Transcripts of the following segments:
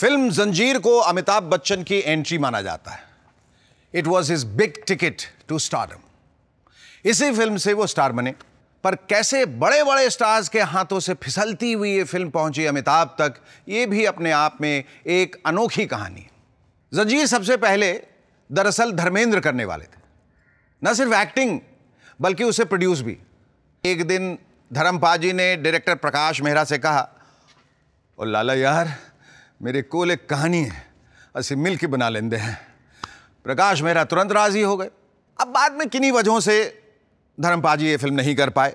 Film जंजीर को अमिताभ बच्चन की एंट्री माना जाता है it was his big ticket to stardom इसी फिल्म से वो स्टार बने पर कैसे बड़े बड़े स्टार्स के हाथों से फिसलती हुई ये फिल्म पहुंची अमिताभ तक ये भी अपने आप में एक अनोखी कहानी जंजीर सबसे पहले दरअसल धर्मेंद्र करने वाले थे न सिर्फ एक्टिंग बल्कि उसे प्रोड्यूस भी एक दिन धर्मपाजी जी ने डायरेक्टर प्रकाश मेहरा से कहा ओ लाला यार मेरे कोल एक कहानी है असि मिल के बना लेंदे हैं प्रकाश मेहरा तुरंत राजी हो गए अब बाद में किन्हीं वजहों से धर्मपाजी ये फिल्म नहीं कर पाए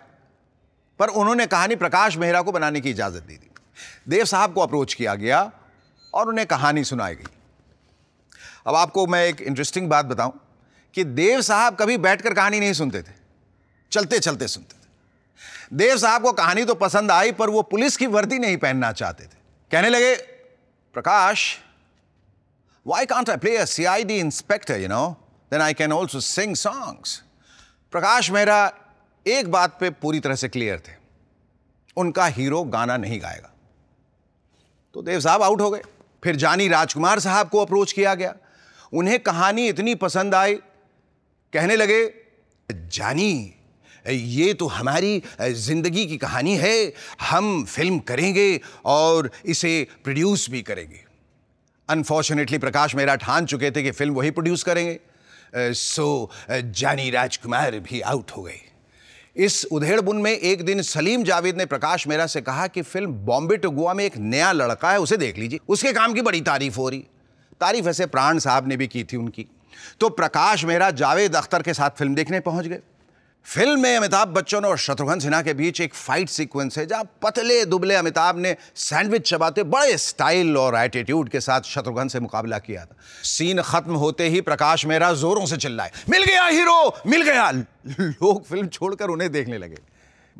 पर उन्होंने कहानी प्रकाश मेहरा को बनाने की इजाज़त दे दी देव साहब को अप्रोच किया गया और उन्हें कहानी सुनाई गई अब आपको मैं एक इंटरेस्टिंग बात बताऊं कि देव साहब कभी बैठकर कहानी नहीं सुनते थे चलते चलते सुनते थे देव साहब को कहानी तो पसंद आई पर वो पुलिस की वर्दी नहीं पहनना चाहते थे कहने लगे Prakash, why can't I play a CID inspector, you know? Then I can also sing songs. प्रकाश मेहरा एक बात पे पूरी तरह से क्लियर थे उनका हीरो गाना नहीं गाएगा तो देव साहब आउट हो गए फिर जानी राजकुमार साहब को अप्रोच किया गया उन्हें कहानी इतनी पसंद आई कहने लगे जानी ये तो हमारी ज़िंदगी की कहानी है हम फिल्म करेंगे और इसे प्रोड्यूस भी करेंगे अनफॉर्चुनेटली प्रकाश मेरा ठान चुके थे कि फिल्म वही प्रोड्यूस करेंगे सो so, जानी राजकुमार भी आउट हो गई इस उधेड़बुन में एक दिन सलीम जावेद ने प्रकाश मेरा से कहा कि फिल्म बॉम्बे टू गोवा में एक नया लड़का है उसे देख लीजिए उसके काम की बड़ी तारीफ हो रही तारीफ ऐसे प्राण साहब ने भी की थी उनकी तो प्रकाश मेहरा जावेद अख्तर के साथ फिल्म देखने पहुंच गए फिल्म में अमिताभ बच्चन और शत्रुघ्न सिन्हा के बीच एक फाइट सीक्वेंस है जहां पतले दुबले अमिताभ ने सैंडविच चबाते बड़े स्टाइल और एटीट्यूड के साथ शत्रुघ्न से मुकाबला किया था सीन खत्म होते ही प्रकाश मेहरा जोरों से चिल्लाए मिल गया हीरो मिल गया लोग फिल्म छोड़कर उन्हें देखने लगे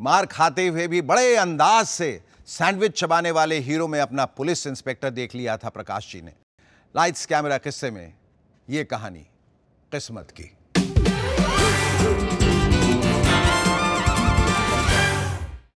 मार खाते हुए भी बड़े अंदाज से सैंडविच चबाने वाले हीरो में अपना पुलिस इंस्पेक्टर देख लिया था प्रकाश जी ने लाइट्स कैमरा किस्से में ये कहानी किस्मत की